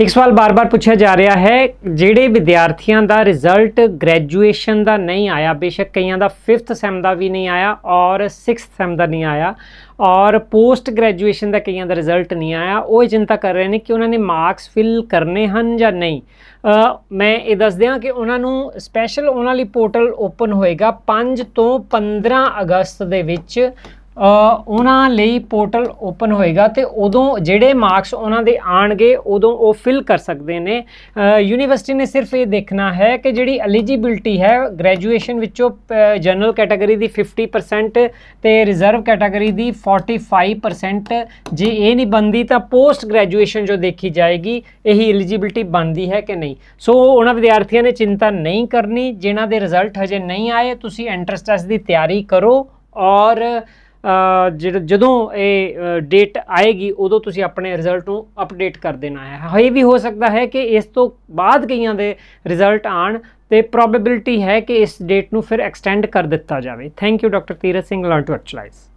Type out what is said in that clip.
ਇੱਕ ਸਵਾਲ ਬਾਰ-ਬਾਰ ਪੁੱਛਿਆ ਜਾ ਰਿਹਾ ਹੈ ਜਿਹੜੇ ਵਿਦਿਆਰਥੀਆਂ ਦਾ ਰਿਜ਼ਲਟ ਗ੍ਰੈਜੂਏਸ਼ਨ ਦਾ ਨਹੀਂ ਆਇਆ ਬੇਸ਼ੱਕ ਕਈਆਂ ਦਾ 5th ਸੈਮ ਦਾ ਵੀ ਨਹੀਂ ਆਇਆ ਔਰ 6th ਸੈਮ ਦਾ ਨਹੀਂ ਆਇਆ ਔਰ ਪੋਸਟ ਗ੍ਰੈਜੂਏਸ਼ਨ ਦਾ ਕਈਆਂ ਦਾ ਰਿਜ਼ਲਟ ਨਹੀਂ ਆਇਆ ਉਹ ਇਹ ਚਿੰਤਾ ਕਰ ਰਹੇ ਨੇ ਕਿ ਉਹਨਾਂ ਨੇ ਮਾਰਕਸ ਫਿਲ ਕਰਨੇ ਹਨ ਜਾਂ ਨਹੀਂ ਮੈਂ ਇਹ ਦੱਸ ਦਿਆਂ ਕਿ ਉਹਨਾਂ ਨੂੰ ਸਪੈਸ਼ਲ ਉਹਨਾਂ ਲਈ ਪੋਰਟਲ ਓਪਨ ਹੋਏਗਾ 5 ਤੋਂ 15 ਅਗਸਤ ਦੇ ਵਿੱਚ ਉਹਨਾਂ ਲਈ ਪੋਰਟਲ ਓਪਨ ਹੋਏਗਾ ਤੇ ਉਦੋਂ ਜਿਹੜੇ ਮਾਰਕਸ ਉਹਨਾਂ ਦੇ ਆਣਗੇ ਉਦੋਂ ਉਹ ਫਿਲ ਕਰ ਸਕਦੇ ਨੇ ਯੂਨੀਵਰਸਿਟੀ ਨੇ ਸਿਰਫ ਇਹ ਦੇਖਣਾ ਹੈ ਕਿ ਜਿਹੜੀ ਐਲੀਜੀਬਿਲਟੀ ਹੈ ਗ੍ਰੈਜੂਏਸ਼ਨ ਵਿੱਚੋਂ ਜਨਰਲ ਕੈਟਾਗਰੀ ਦੀ 50% ਤੇ ਰਿਜ਼ਰਵ ਕੈਟਾਗਰੀ ਦੀ 45% ਜੇ ਇਹ ਨਹੀਂ ਬੰਦੀ ਤਾਂ ਪੋਸਟ ਗ੍ਰੈਜੂਏਸ਼ਨ ਜੋ ਦੇਖੀ ਜਾਏਗੀ ਇਹੀ ਐਲੀਜੀਬਿਲਟੀ ਬੰਦੀ ਹੈ ਕਿ ਨਹੀਂ ਸੋ ਉਹਨਾਂ ਵਿਦਿਆਰਥੀਆਂ ਨੇ ਚਿੰਤਾ ਨਹੀਂ ਕਰਨੀ ਜਿਨ੍ਹਾਂ ਦੇ ਰਿਜ਼ਲਟ ਹਜੇ ਨਹੀਂ ਆਏ ਤੁਸੀਂ ਐਂਟਰਸ ਟੈਸਟ ਦੀ ਤਿਆਰੀ ਕਰੋ ਔਰ ਜਿਹੜਾ ਜਦੋਂ ਇਹ ਡੇਟ ਆਏਗੀ ਉਦੋਂ ਤੁਸੀਂ ਆਪਣੇ ਰਿਜ਼ਲਟ ਨੂੰ ਅਪਡੇਟ ਕਰ ਦੇਣਾ ਹੈ ਹੋਏ ਵੀ ਹੋ ਸਕਦਾ ਹੈ ਕਿ ਇਸ ਤੋਂ ਬਾਅਦ ਕਈਆਂ ਦੇ ਰਿਜ਼ਲਟ ਆਣ ਤੇ ਪ੍ਰੋਬੈਬਿਲਟੀ ਹੈ ਕਿ ਇਸ ਡੇਟ ਨੂੰ ਫਿਰ ਐਕਸਟੈਂਡ ਕਰ ਦਿੱਤਾ ਜਾਵੇ thank you doctor Tirath Singh learn to actualise